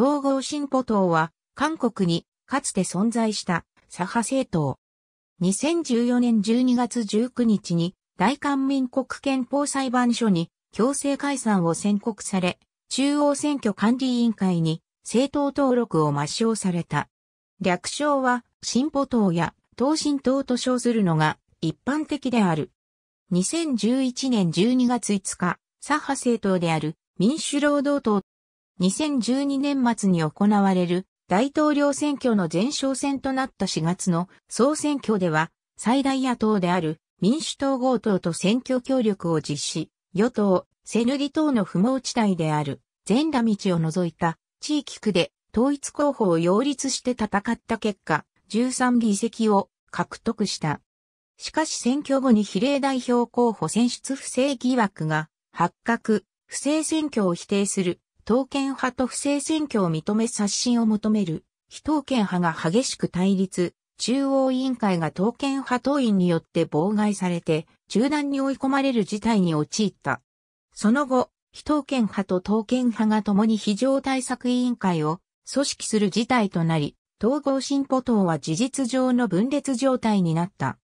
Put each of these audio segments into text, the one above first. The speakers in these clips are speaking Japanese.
統合進歩党は、韓国にかつて存在した左派政党。2014年12月19日に大韓民国憲法裁判所に強制解散を宣告され、中央選挙管理委員会に政党登録を抹消された。略称は進歩党や党進党と称するのが一般的である。2011年12月5日、左派政党である民主労働党2012年末に行われる大統領選挙の前哨戦となった4月の総選挙では、最大野党である民主党合党と選挙協力を実施、与党、セヌリ党の不毛地帯である、全羅道を除いた地域区で統一候補を擁立して戦った結果、13議席を獲得した。しかし選挙後に比例代表候補選出不正疑惑が発覚、不正選挙を否定する当権派と不正選挙を認め刷新を求める、非当権派が激しく対立、中央委員会が当権派党員によって妨害されて、中断に追い込まれる事態に陥った。その後、非当権派と当権派が共に非常対策委員会を組織する事態となり、統合進歩党は事実上の分裂状態になった。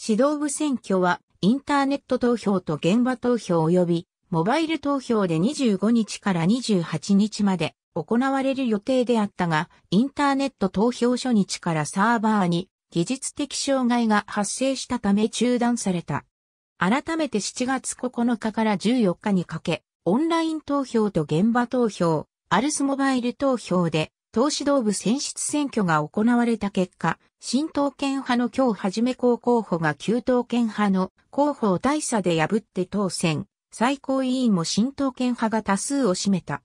指導部選挙はインターネット投票と現場投票及びモバイル投票で25日から28日まで行われる予定であったが、インターネット投票初日からサーバーに技術的障害が発生したため中断された。改めて7月9日から14日にかけ、オンライン投票と現場投票、アルスモバイル投票で、投資道部選出選挙が行われた結果、新党権派の今日はじめ候補が旧党権派の候補を大差で破って当選。最高委員も新党権派が多数を占めた。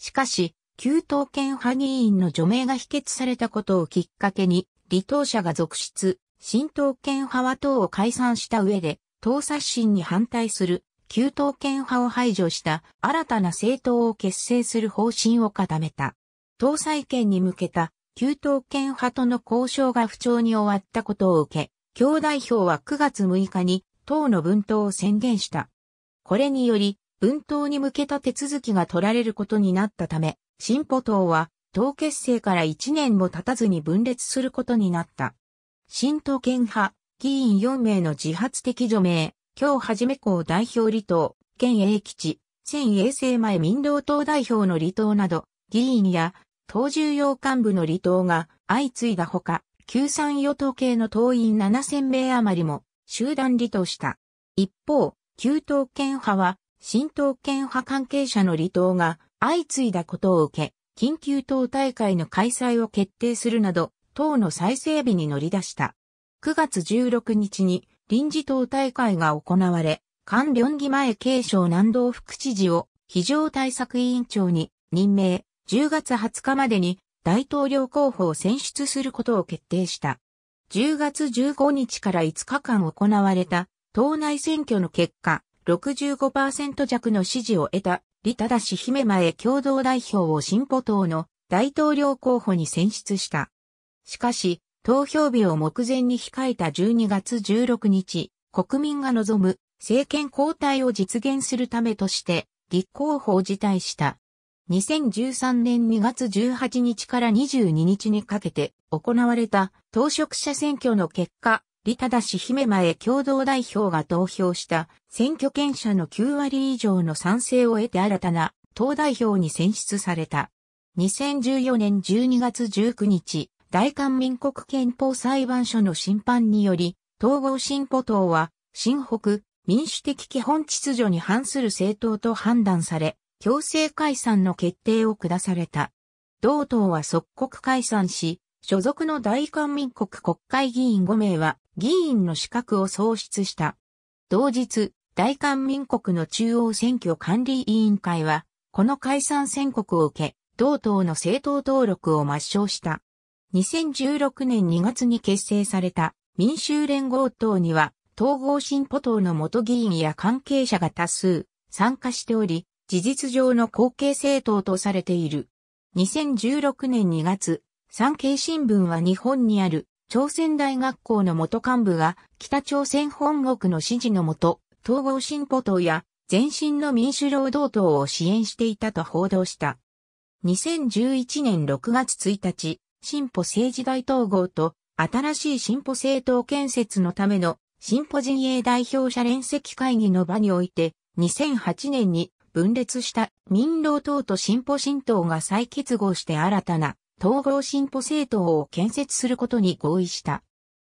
しかし、旧党権派議員の除名が否決されたことをきっかけに、離党者が続出、新党権派は党を解散した上で、党刷新に反対する、旧党権派を排除した新たな政党を結成する方針を固めた。党再建に向けた旧党権派との交渉が不調に終わったことを受け、共代表は9月6日に党の分党を宣言した。これにより、分党に向けた手続きが取られることになったため、進歩党は、党結成から1年も経たずに分裂することになった。新党権派、議員4名の自発的除名、今日はじめ校代表離党、県英吉、千衛生前民道党代表の離党など、議員や党重要幹部の離党が相次いだほか、旧産与党系の党員7000名余りも集団離党した。一方、旧統権派は、新統権派関係者の離党が相次いだことを受け、緊急党大会の開催を決定するなど、党の再整備に乗り出した。9月16日に臨時党大会が行われ、官僚議前継承南道副知事を非常対策委員長に任命、10月20日までに大統領候補を選出することを決定した。10月15日から5日間行われた党内選挙の結果、65%弱の支持を得た、李忠氏姫前共同代表を進歩党の大統領候補に選出した。しかし、投票日を目前に控えた12月16日、国民が望む政権交代を実現するためとして、立候補を辞退した。2013年2月18日から22日にかけて行われた当職者選挙の結果、利忠姫前共同代表が投票した選挙権者の9割以上の賛成を得て新たな党代表に選出された。2014年12月19日、大韓民国憲法裁判所の審判により、統合進歩党は、新北、民主的基本秩序に反する政党と判断され、強制解散の決定を下された。同党は即刻解散し、所属の大韓民国国会議員5名は議員の資格を創出した。同日、大韓民国の中央選挙管理委員会は、この解散宣告を受け、同党の政党登録を抹消した。2016年2月に結成された民衆連合党には、統合進歩党の元議員や関係者が多数参加しており、事実上の後継政党とされている。2016年2月、産経新聞は日本にある朝鮮大学校の元幹部が北朝鮮本国の指示のもと、統合進歩党や前身の民主労働党を支援していたと報道した。2011年6月1日、進歩政治大統合と新しい進歩政党建設のための進歩陣営代表者連席会議の場において、2008年に分裂した民労党と進歩新党が再結合して新たな統合進歩政党を建設することに合意した。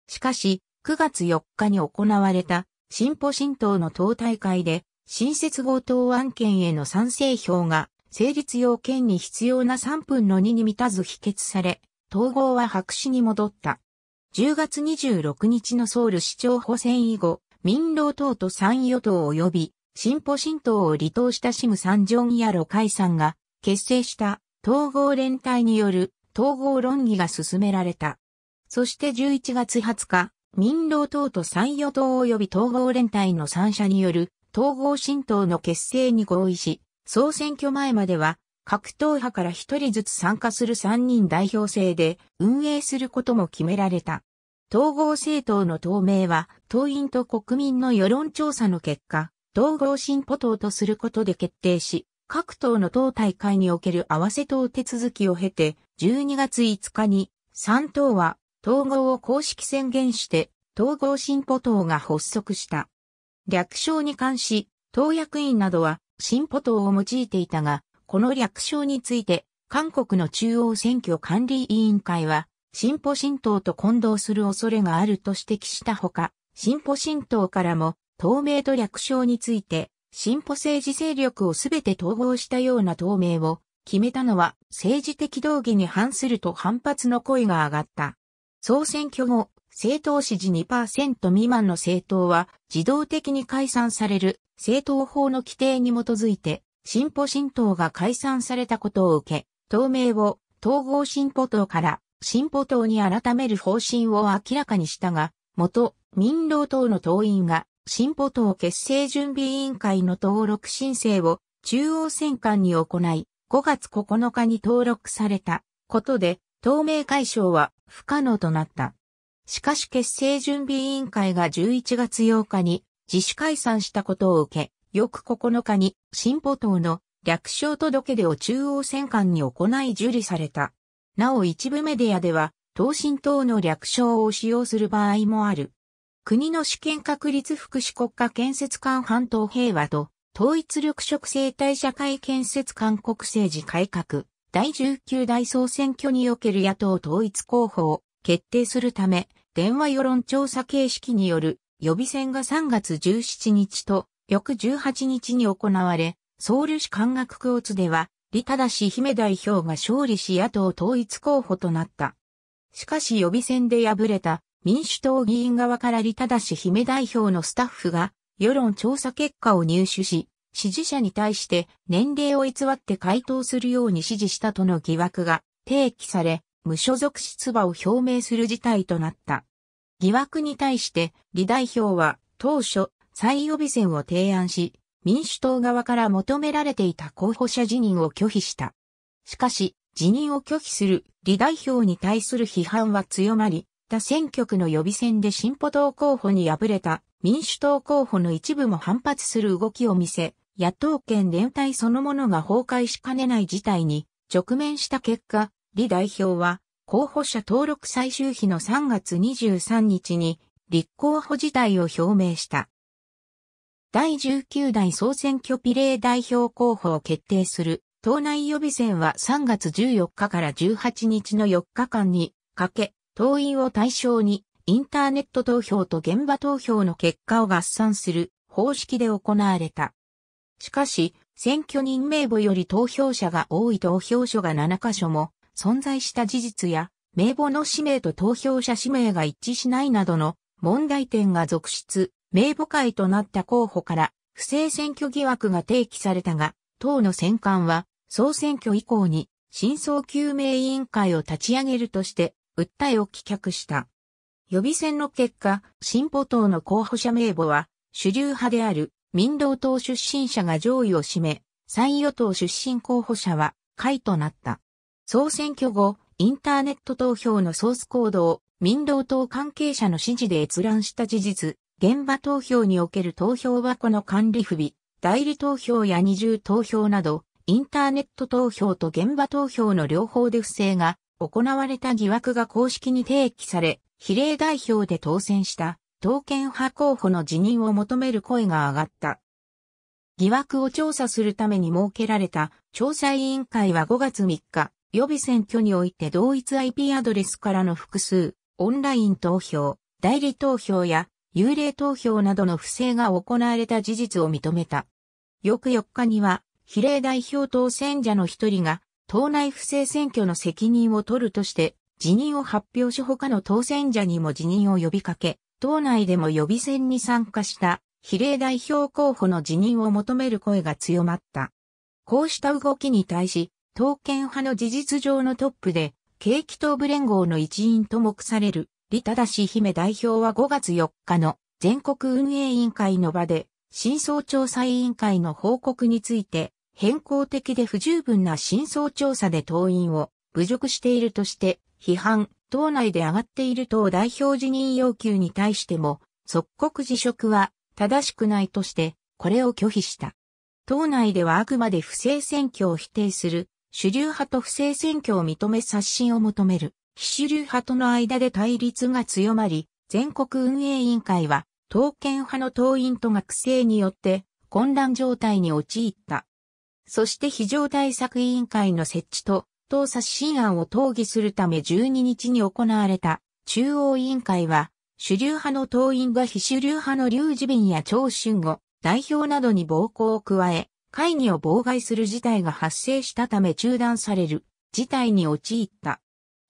しかし、9月4日に行われた進歩新党の党大会で、新設合党案件への賛成票が成立要件に必要な3分の2に満たず否決され、統合は白紙に戻った。10月26日のソウル市長補選以後、民労党と参与党及び進歩新党を離党したシム・サンジョンやロカイさんが結成した統合連帯による統合論議が進められた。そして11月20日、民労党と三与党及び統合連帯の三者による統合新党の結成に合意し、総選挙前までは各党派から一人ずつ参加する三人代表制で運営することも決められた。統合政党の党名は党員と国民の世論調査の結果、統合進歩党とすることで決定し、各党の党大会における合わせ党手続きを経て、12月5日に、3党は、統合を公式宣言して、統合進歩党が発足した。略称に関し、党役員などは、進歩党を用いていたが、この略称について、韓国の中央選挙管理委員会は、進歩新党と混同する恐れがあると指摘したほか、進歩新党からも、透明と略称について、進歩政治勢力をすべて統合したような党名を決めたのは政治的道義に反すると反発の声が上がった。総選挙後、政党支持2%未満の政党は自動的に解散される政党法の規定に基づいて進歩新党が解散されたことを受け、党名を統合進歩党から進歩党に改める方針を明らかにしたが、元民労党の党員が進歩党結成準備委員会の登録申請を中央選管に行い、5月9日に登録されたことで、透明解消は不可能となった。しかし結成準備委員会が11月8日に自主解散したことを受け、翌9日に進歩党の略称届出を中央選管に行い受理された。なお一部メディアでは、東進党の略称を使用する場合もある。国の主権確立福祉国家建設官半島平和と、統一緑色生態社会建設韓国政治改革、第19代総選挙における野党統一候補を決定するため、電話世論調査形式による予備選が3月17日と翌18日に行われ、ソウル市関学区津では、李忠氏姫代表が勝利し野党統一候補となった。しかし予備選で敗れた民主党議員側から李正姫代表のスタッフが、世論調査結果を入手し、支持者に対して年齢を偽って回答するように指示したとの疑惑が提起され、無所属出馬を表明する事態となった。疑惑に対して、李代表は当初、再予備選を提案し、民主党側から求められていた候補者辞任を拒否した。しかし、辞任を拒否する李代表に対する批判は強まり、った選挙区の予備選で進歩党候補に敗れた民主党候補の一部も反発する動きを見せ、野党権連帯そのものが崩壊しかねない事態に直面した結果、李代表は候補者登録最終日の3月23日に立候補自体を表明した。第19代総選挙比例代表候補を決定する党内予備選は3月14日から18日の4日間にかけ党員を対象に、インターネット投票と現場投票の結果を合算する方式で行われた。しかし、選挙人名簿より投票者が多い投票所が7カ所も存在した事実や、名簿の氏名と投票者氏名が一致しないなどの問題点が続出、名簿会となった候補から不正選挙疑惑が提起されたが、党の選管は総選挙以降に真相究明委員会を立ち上げるとして訴えを棄却した。予備選の結果、進歩党の候補者名簿は、主流派である民道党出身者が上位を占め、参与党出身候補者は、下位となった。総選挙後、インターネット投票のソースコードを民道党関係者の指示で閲覧した事実、現場投票における投票箱の管理不備、代理投票や二重投票など、インターネット投票と現場投票の両方で不正が行われた疑惑が公式に提起され、比例代表で当選した、当権派候補の辞任を求める声が上がった。疑惑を調査するために設けられた調査委員会は5月3日、予備選挙において同一 IP アドレスからの複数、オンライン投票、代理投票や幽霊投票などの不正が行われた事実を認めた。翌4日には、比例代表当選者の一人が党内不正選挙の責任を取るとして、辞任を発表し他の当選者にも辞任を呼びかけ、党内でも予備選に参加した比例代表候補の辞任を求める声が強まった。こうした動きに対し、党権派の事実上のトップで、景気東部連合の一員と目される、李忠姫代表は5月4日の全国運営委員会の場で、新総調査委員会の報告について、変更的で不十分な真相調査で党員を侮辱しているとして、批判、党内で上がっている党代表辞任要求に対しても、即刻辞職は正しくないとして、これを拒否した。党内ではあくまで不正選挙を否定する、主流派と不正選挙を認め刷新を求める、非主流派との間で対立が強まり、全国運営委員会は、党権派の党員と学生によって混乱状態に陥った。そして非常対策委員会の設置と、当刷新案を討議するため12日に行われた中央委員会は、主流派の党員が非主流派の劉自民や張春後、代表などに暴行を加え、会議を妨害する事態が発生したため中断される事態に陥った。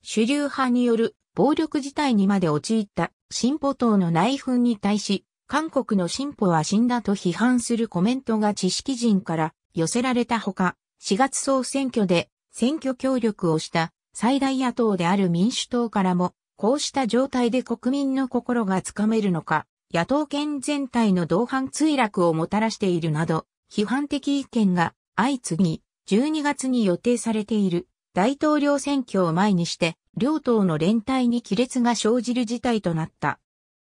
主流派による暴力事態にまで陥った進歩党の内紛に対し、韓国の進歩は死んだと批判するコメントが知識人から寄せられたほか、4月総選挙で選挙協力をした最大野党である民主党からも、こうした状態で国民の心がつかめるのか、野党権全体の同伴墜落をもたらしているなど、批判的意見が相次ぎ、12月に予定されている大統領選挙を前にして、両党の連帯に亀裂が生じる事態となった。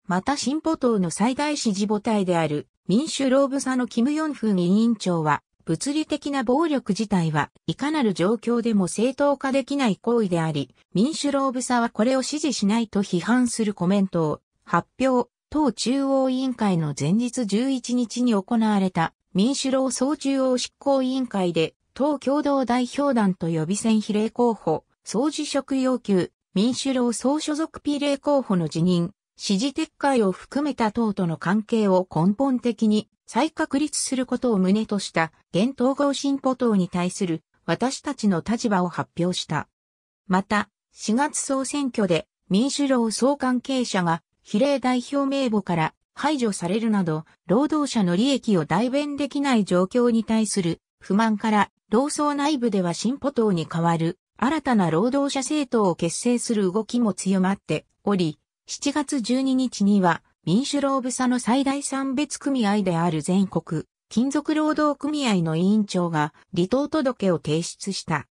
また進歩党の最大支持母体である民主労務サのキム・ヨンフン委員長は、物理的な暴力自体はいかなる状況でも正当化できない行為であり、民主労ーブはこれを支持しないと批判するコメントを発表、党中央委員会の前日11日に行われた民主労総中央執行委員会で、党共同代表団と予備選比例候補、総辞職要求、民主労総所属比例候補の辞任、支持撤回を含めた党との関係を根本的に再確立することを旨とした現統合進歩党に対する私たちの立場を発表した。また、4月総選挙で民主労総関係者が比例代表名簿から排除されるなど、労働者の利益を代弁できない状況に対する不満から、労総内部では進歩党に代わる新たな労働者政党を結成する動きも強まっており、7月12日には民主労部佐の最大産別組合である全国金属労働組合の委員長が離党届を提出した。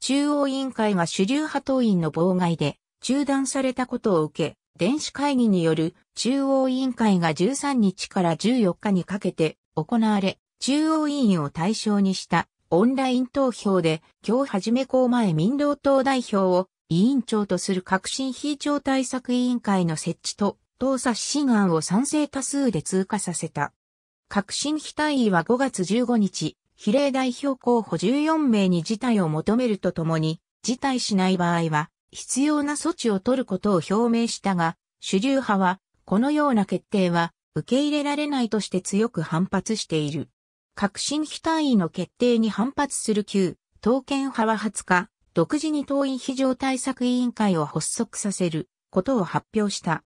中央委員会が主流派党員の妨害で中断されたことを受け、電子会議による中央委員会が13日から14日にかけて行われ、中央委員を対象にしたオンライン投票で今日はじめ公前民労党代表を委員長とする革新非常対策委員会の設置と東刷新案を賛成多数で通過させた。革新非対位は5月15日、比例代表候補14名に事態を求めるとともに、事態しない場合は、必要な措置を取ることを表明したが、主流派は、このような決定は、受け入れられないとして強く反発している。革新非単位の決定に反発する旧、統憲派は20日、独自に党員非常対策委員会を発足させることを発表した。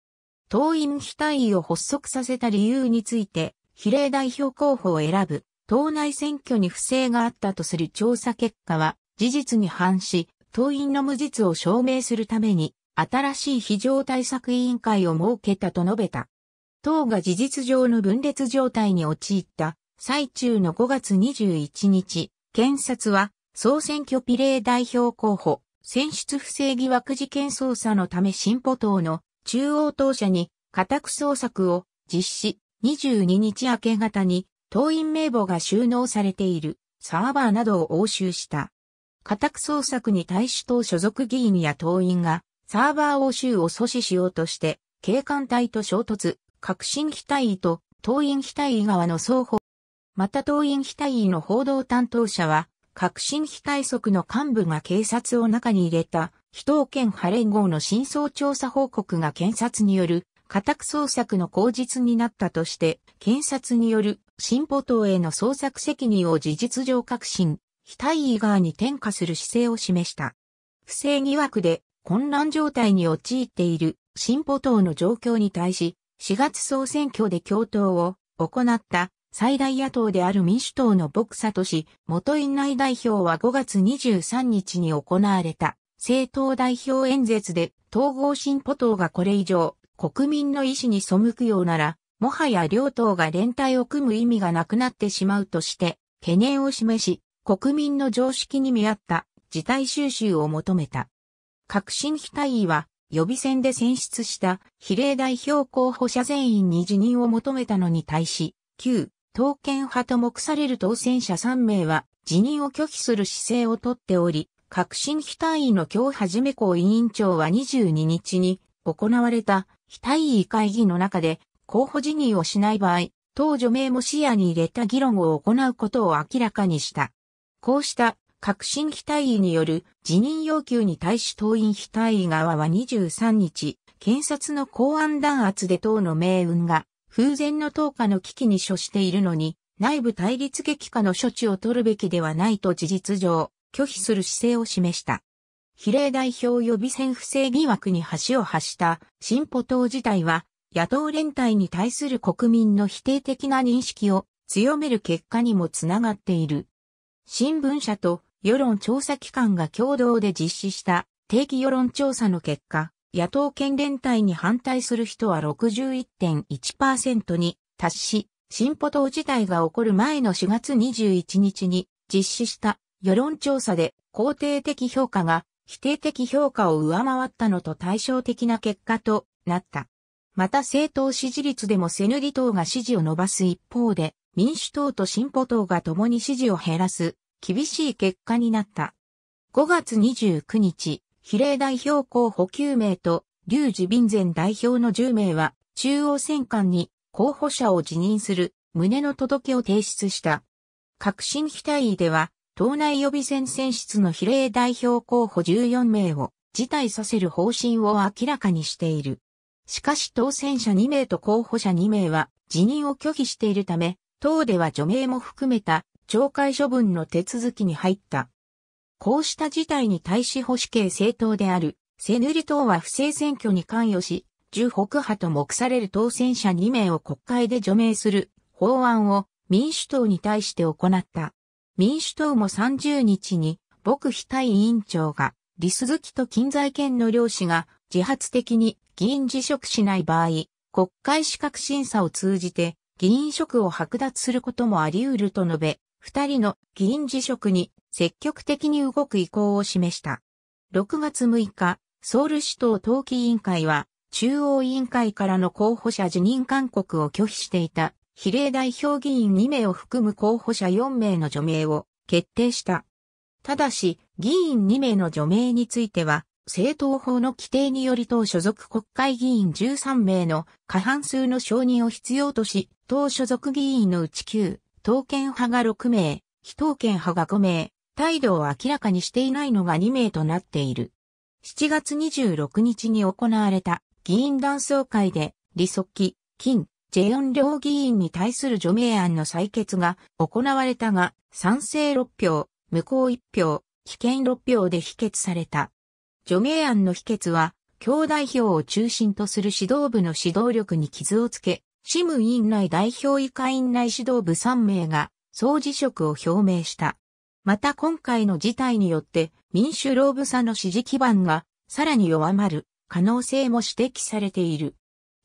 党員非対位を発足させた理由について、比例代表候補を選ぶ、党内選挙に不正があったとする調査結果は、事実に反し、党員の無実を証明するために、新しい非常対策委員会を設けたと述べた。党が事実上の分裂状態に陥った最中の5月21日、検察は総選挙比例代表候補選出不正疑惑事件捜査のため進歩党の中央当社に家宅捜索を実施。22日明け方に党員名簿が収納されているサーバーなどを押収した。家宅捜索に対し党所属議員や党員がサーバー押収を阻止しようとして警官隊と衝突、革新非対位と党員非対位側の双方。また党員非対位の報道担当者は革新非対則の幹部が警察を中に入れた首都圏ハレン号の真相調査報告が検察による家宅捜索の口実になったとして、検察による新保党への捜索責任を事実上革新、非対意側に転嫁する姿勢を示した。不正疑惑で混乱状態に陥っている新保党の状況に対し、4月総選挙で共闘を行った最大野党である民主党のボクサ市。元院内代表は5月23日に行われた政党代表演説で統合進歩党がこれ以上国民の意思に背くようなら、もはや両党が連帯を組む意味がなくなってしまうとして懸念を示し、国民の常識に見合った事態収集を求めた。革新非対位は予備選で選出した比例代表候補者全員に辞任を求めたのに対し、旧統権派と目される当選者3名は辞任を拒否する姿勢をとっており、革新非対位の今日はじめ校委員長は22日に行われた非対位会議の中で候補辞任をしない場合、当除名も視野に入れた議論を行うことを明らかにした。こうした革新非対位による辞任要求に対し党員非対位側は23日、検察の公安弾圧で党の命運が風前の投下の危機に処しているのに、内部対立激化の処置を取るべきではないと事実上、拒否する姿勢を示した。比例代表予備選不正疑惑に橋を発した進歩党自体は、野党連帯に対する国民の否定的な認識を強める結果にもつながっている。新聞社と世論調査機関が共同で実施した定期世論調査の結果、野党県連帯に反対する人は61.1%に達し、進歩党自体が起こる前の4月21日に実施した世論調査で肯定的評価が否定的評価を上回ったのと対照的な結果となった。また政党支持率でもセヌギ党が支持を伸ばす一方で、民主党と進歩党が共に支持を減らす厳しい結果になった。5月29日、比例代表候補9名と、劉治敏前代表の10名は、中央選管に候補者を辞任する旨の届けを提出した。革新非対位では、党内予備選選出の比例代表候補14名を辞退させる方針を明らかにしている。しかし当選者2名と候補者2名は辞任を拒否しているため、党では除名も含めた懲戒処分の手続きに入った。こうした事態に対し保守系政党であるセヌリ党は不正選挙に関与し、重北派と目される当選者2名を国会で除名する法案を民主党に対して行った。民主党も30日に、牧非対委員長が、李鈴木と近在県の両氏が自発的に議員辞職しない場合、国会資格審査を通じて議員職を剥奪することもあり得ると述べ、二人の議員辞職に積極的に動く意向を示した。6月6日、ソウル市党党紀委員会は中央委員会からの候補者辞任勧告を拒否していた比例代表議員2名を含む候補者4名の除名を決定した。ただし、議員2名の除名については、政党法の規定により党所属国会議員13名の過半数の承認を必要とし、党所属議員のうち9、党権派が6名、非党権派が5名、態度を明らかにしていないのが2名となっている。7月26日に行われた議員団総会で、李息記、金、ジェヨン両議員に対する除名案の採決が行われたが、賛成6票、無効1票、棄権6票で否決された。除名案の否決は、共代表を中心とする指導部の指導力に傷をつけ、シム委員内代表以下院内指導部3名が総辞職を表明した。また今回の事態によって民主労部差の支持基盤がさらに弱まる可能性も指摘されている。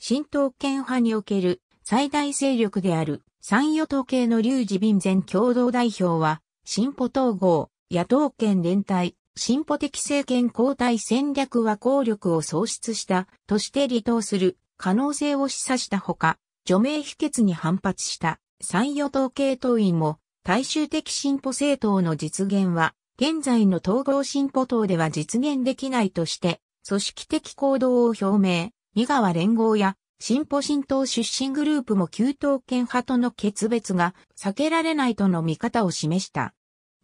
新党権派における最大勢力である三与党系の劉二。敏前共同代表は、進歩統合、野党権連帯、進歩的政権交代戦略は効力を喪失したとして離党する可能性を示唆したほか、除名否決に反発した三与党系党員も大衆的進歩政党の実現は、現在の統合進歩党では実現できないとして、組織的行動を表明。三河連合や進歩新党出身グループも旧統権派との決別が避けられないとの見方を示した。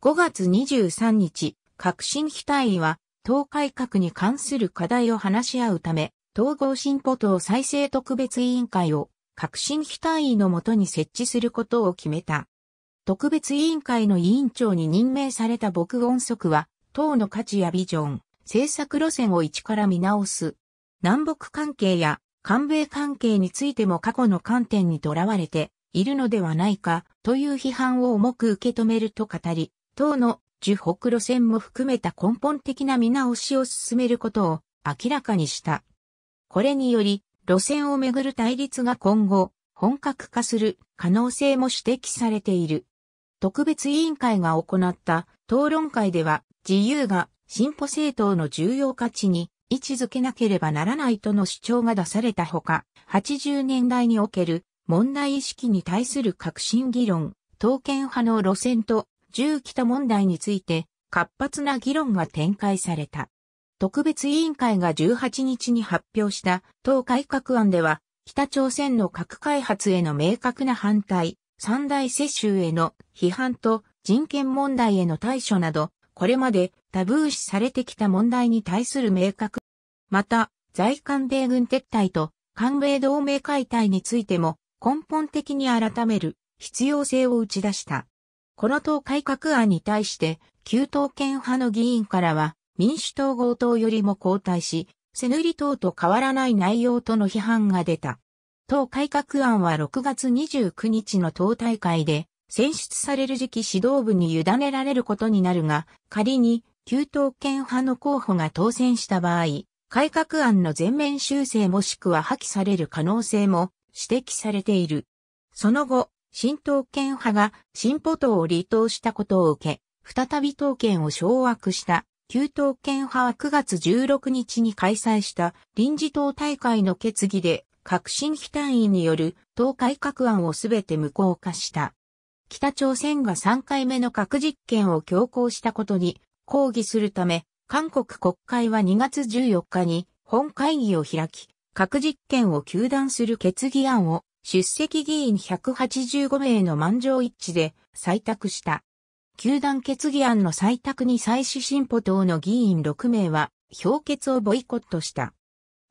5月23日、革新非対位は、党改革に関する課題を話し合うため、統合進歩党再生特別委員会を革新非対位のもとに設置することを決めた。特別委員会の委員長に任命された牧音則は、党の価値やビジョン、政策路線を一から見直す南北関係や韓米関係についても過去の観点にとらわれているのではないかという批判を重く受け止めると語り、党の受北路線も含めた根本的な見直しを進めることを明らかにした。これにより、路線をめぐる対立が今後、本格化する可能性も指摘されている。特別委員会が行った討論会では、自由が進歩政党の重要価値に位置づけなければならないとの主張が出されたほか、80年代における問題意識に対する革新議論、刀剣派の路線と銃北問題について活発な議論が展開された。特別委員会が18日に発表した党改革案では、北朝鮮の核開発への明確な反対、三大接種への批判と人権問題への対処など、これまでタブー視されてきた問題に対する明確。また、在韓米軍撤退と韓米同盟解体についても根本的に改める必要性を打ち出した。この党改革案に対して、旧党権派の議員からは民主党合党よりも後退し、セヌリ党と変わらない内容との批判が出た。党改革案は6月29日の党大会で選出される時期指導部に委ねられることになるが、仮に旧統権派の候補が当選した場合、改革案の全面修正もしくは破棄される可能性も指摘されている。その後、新統権派が新歩党を離党したことを受け、再び統権を掌握した旧統権派は9月16日に開催した臨時党大会の決議で革新非単位による党改革案をすべて無効化した。北朝鮮が3回目の核実験を強行したことに抗議するため、韓国国会は2月14日に本会議を開き、核実験を求断する決議案を出席議員185名の満場一致で採択した。球団決議案の採択に最始進歩党の議員6名は評決をボイコットした。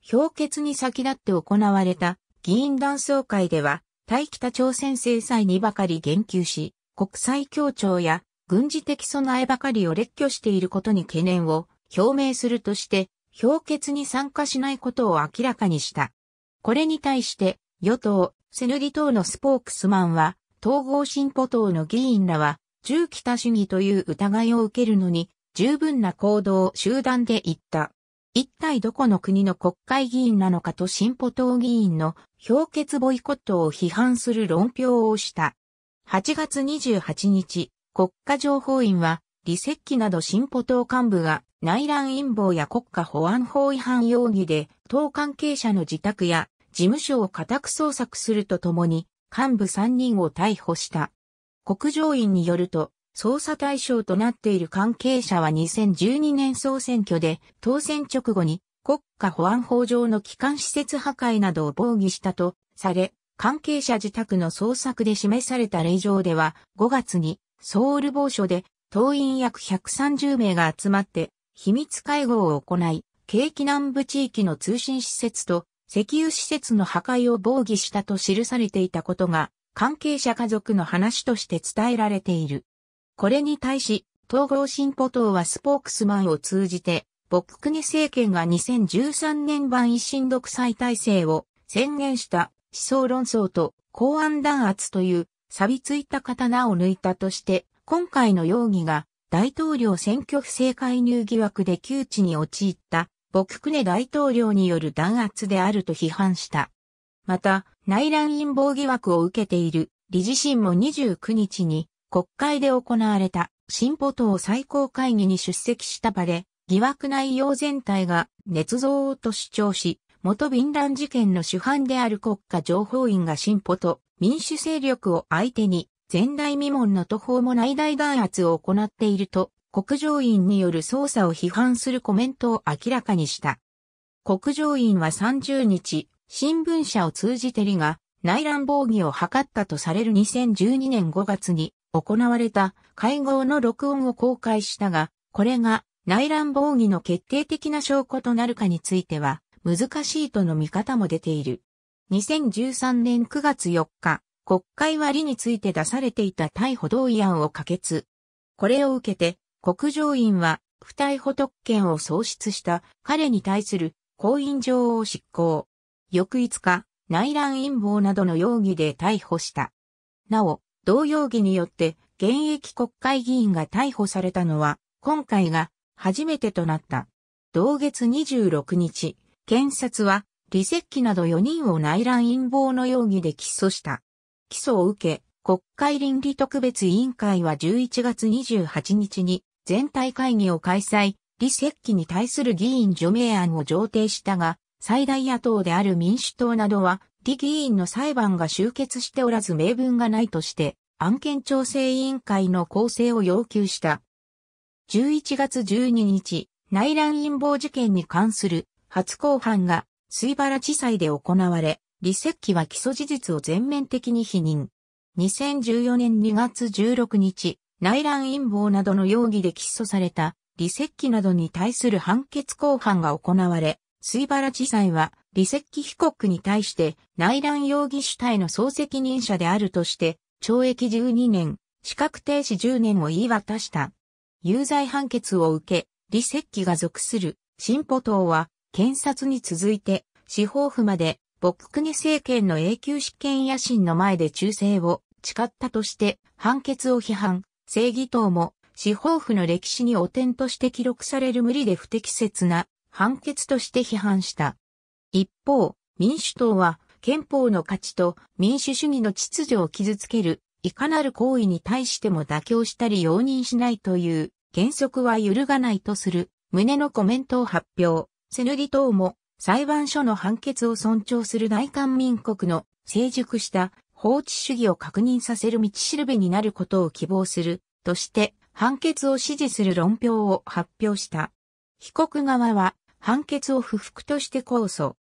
評決に先立って行われた議員団総会では、対北朝鮮制裁にばかり言及し、国際協調や軍事的備えばかりを列挙していることに懸念を表明するとして、評決に参加しないことを明らかにした。これに対して、与党、セヌギ党のスポークスマンは、統合進歩党の議員らは、銃北主義という疑いを受けるのに、十分な行動を集団で言った。一体どこの国の国会議員なのかと進歩党議員の評決ボイコットを批判する論評をした。8月28日、国家情報院は、李石器など進歩党幹部が内乱陰謀や国家保安法違反容疑で、党関係者の自宅や事務所を家宅捜索するとともに、幹部3人を逮捕した。国情院によると、捜査対象となっている関係者は2012年総選挙で、当選直後に国家保安法上の機関施設破壊などを防御したとされ、関係者自宅の捜索で示された令状では、5月にソウル某所で党員約130名が集まって秘密会合を行い、景気南部地域の通信施設と石油施設の破壊を防御したと記されていたことが関係者家族の話として伝えられている。これに対し、統合進歩党はスポークスマンを通じて、ボックネ政権が2013年版一新独裁体制を宣言した思想論争と公安弾圧という錆びついた刀を抜いたとして、今回の容疑が大統領選挙不正介入疑惑で窮地に陥ったボククネ大統領による弾圧であると批判した。また、内乱陰謀疑惑を受けている理事審も29日に国会で行われた進歩党最高会議に出席した場で疑惑内容全体が捏造と主張し、元ビンラン事件の主犯である国家情報院が進歩と民主勢力を相手に前代未聞の途方もない大弾圧を行っていると、国上院による捜査を批判するコメントを明らかにした。国上院は30日、新聞社を通じてリが内乱防御を図ったとされる2012年5月に行われた会合の録音を公開したが、これが内乱防御の決定的な証拠となるかについては難しいとの見方も出ている。2013年9月4日、国会割について出されていた逮捕同意案を可決。これを受けて、国上院は不逮捕特権を喪失した彼に対する婚姻状を執行。翌5日、内乱陰謀などの容疑で逮捕した。なお、同容疑によって現役国会議員が逮捕されたのは今回が初めてとなった。同月26日、検察は李石器など4人を内乱陰謀の容疑で起訴した。起訴を受け、国会倫理特別委員会は11月28日に全体会議を開催、李石器に対する議員除名案を上呈したが、最大野党である民主党などは、李議員の裁判が終結しておらず名文がないとして、案件調整委員会の構成を要求した。11月12日、内乱陰謀事件に関する初公判が水原地裁で行われ、李石器は基礎事実を全面的に否認。2014年2月16日、内乱陰謀などの容疑で起訴された、李石器などに対する判決公判が行われ、水原地裁は、李石器被告に対して、内乱容疑主体の総責任者であるとして、懲役12年、資格停止10年を言い渡した。有罪判決を受け、李石器が属する、進歩党は、検察に続いて、司法府まで、ボックネ政権の永久執権野心の前で忠誠を誓ったとして、判決を批判、正義党も、司法府の歴史に汚点として記録される無理で不適切な判決として批判した。一方、民主党は憲法の価値と民主主義の秩序を傷つけるいかなる行為に対しても妥協したり容認しないという原則は揺るがないとする旨のコメントを発表。セヌリ等も裁判所の判決を尊重する大韓民国の成熟した法治主義を確認させる道しるべになることを希望するとして判決を支持する論評を発表した。被告側は判決を不服として控訴。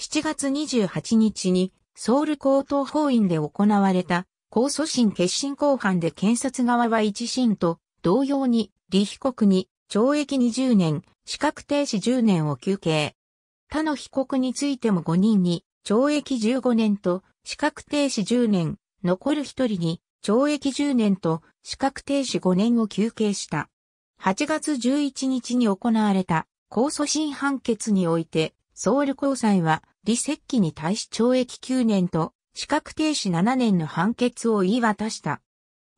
7月28日にソウル高等法院で行われた控訴審決審公判で検察側は一審と同様に李被告に懲役20年、資格停止10年を求刑。他の被告についても5人に、懲役15年と、資格停止10年、残る1人に、懲役10年と、資格停止5年を求刑した。8月11日に行われた、控訴審判決において、ソウル高裁は、李石器に対し懲役9年と、資格停止7年の判決を言い渡した。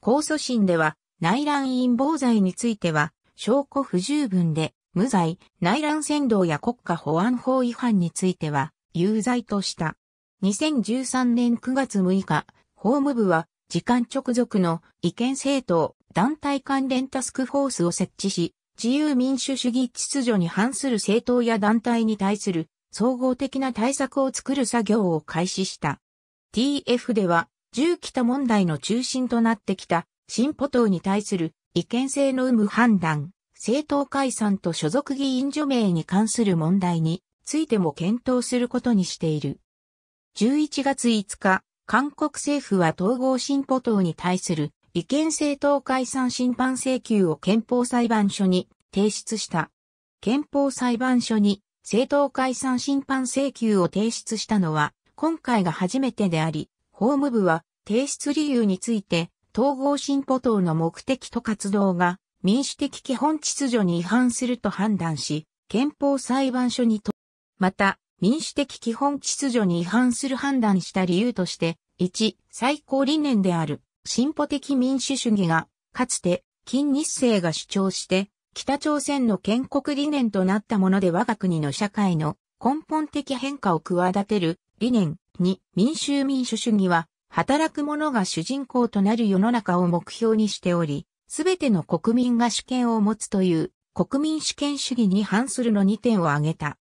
控訴審では、内乱陰謀罪については、証拠不十分で、無罪、内乱扇動や国家保安法違反については、有罪とした。2013年9月6日、法務部は、時間直属の違憲政党、団体関連タスクフォースを設置し、自由民主主義秩序に反する政党や団体に対する総合的な対策を作る作業を開始した。TF では、銃北問題の中心となってきた進歩党に対する違憲性の有無判断、政党解散と所属議員除名に関する問題についても検討することにしている。11月5日、韓国政府は統合進歩党に対する違憲政党解散審判請求を憲法裁判所に提出した。憲法裁判所に政党解散審判請求を提出したのは今回が初めてであり、法務部は提出理由について統合進歩党の目的と活動が民主的基本秩序に違反すると判断し、憲法裁判所にと、また、民主的基本秩序に違反する判断した理由として、1、最高理念である、進歩的民主主義が、かつて、金日成が主張して、北朝鮮の建国理念となったもので我が国の社会の根本的変化を企てる理念2民衆民主主義は働く者が主人公となる世の中を目標にしており、すべての国民が主権を持つという国民主権主義に反するの2点を挙げた。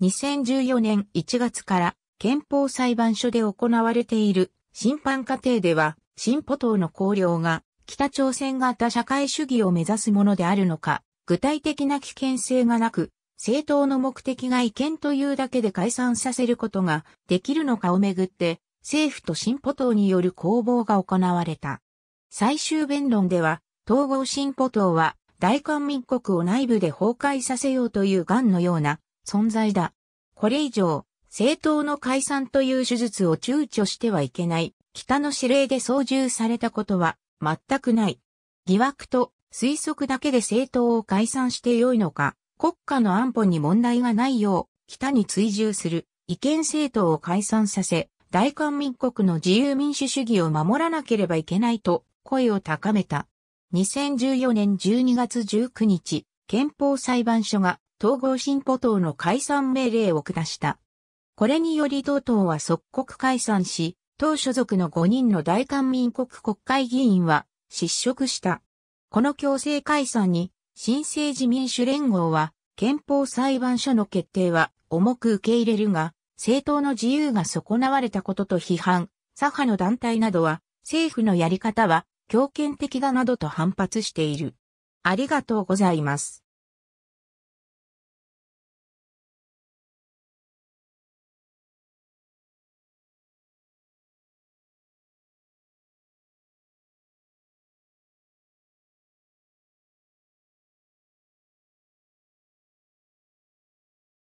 2014年1月から憲法裁判所で行われている審判過程では、進歩党の綱領が北朝鮮型社会主義を目指すものであるのか、具体的な危険性がなく、政党の目的が違憲というだけで解散させることができるのかをめぐって政府と進歩党による攻防が行われた。最終弁論では、統合進歩党は大韓民国を内部で崩壊させようという癌のような存在だ。これ以上、政党の解散という手術を躊躇してはいけない、北の指令で操縦されたことは全くない。疑惑と推測だけで政党を解散してよいのか、国家の安保に問題がないよう、北に追従する違憲政党を解散させ、大韓民国の自由民主主義を守らなければいけないと声を高めた。2014年12月19日、憲法裁判所が統合進歩党の解散命令を下した。これにより同党は即刻解散し、党所属の5人の大韓民国国会議員は失職した。この強制解散に、新政治民主連合は憲法裁判所の決定は重く受け入れるが、政党の自由が損なわれたことと批判、左派の団体などは、政府のやり方は強権的だなどと反発している。ありがとうございます。